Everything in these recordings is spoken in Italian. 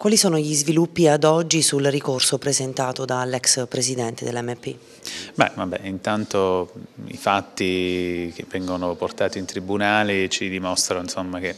Quali sono gli sviluppi ad oggi sul ricorso presentato dall'ex presidente dell'MP? Beh, vabbè, intanto i fatti che vengono portati in tribunale ci dimostrano insomma, che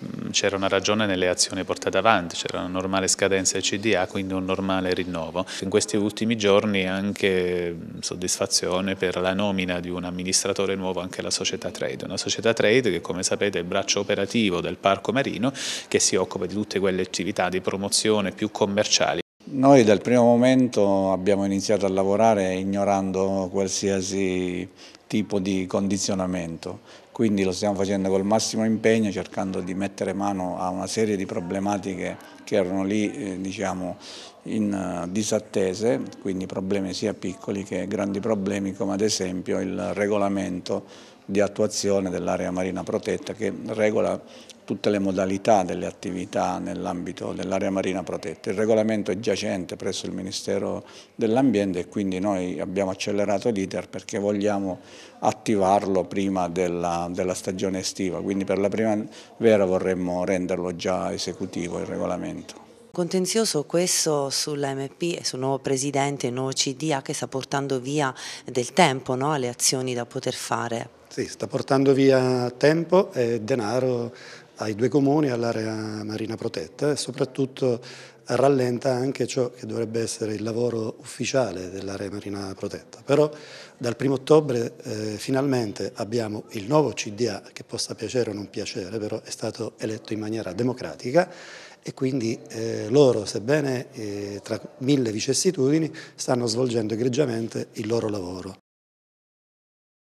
Mm, c'era una ragione nelle azioni portate avanti, c'era una normale scadenza del CDA, quindi un normale rinnovo. In questi ultimi giorni anche mm, soddisfazione per la nomina di un amministratore nuovo anche alla società trade, una società trade che come sapete è il braccio operativo del parco marino che si occupa di tutte quelle attività di promozione più commerciali. Noi dal primo momento abbiamo iniziato a lavorare ignorando qualsiasi tipo di condizionamento quindi lo stiamo facendo col massimo impegno, cercando di mettere mano a una serie di problematiche che erano lì, eh, diciamo, in uh, disattese, quindi problemi sia piccoli che grandi problemi, come ad esempio il regolamento di attuazione dell'area marina protetta che regola tutte le modalità delle attività nell'ambito dell'area marina protetta. Il regolamento è giacente presso il Ministero dell'Ambiente e quindi noi abbiamo accelerato l'iter perché vogliamo attivarlo prima della della stagione estiva, quindi per la primavera vorremmo renderlo già esecutivo il regolamento. Contenzioso questo sull'MP e sul nuovo presidente nuovo CDA ah, che sta portando via del tempo no, alle azioni da poter fare. Sì, sta portando via tempo e denaro ai due comuni, all'area marina protetta e soprattutto rallenta anche ciò che dovrebbe essere il lavoro ufficiale dell'area marina protetta. Però dal 1 ottobre eh, finalmente abbiamo il nuovo CDA, che possa piacere o non piacere, però è stato eletto in maniera democratica e quindi eh, loro, sebbene eh, tra mille vicissitudini, stanno svolgendo egregiamente il loro lavoro.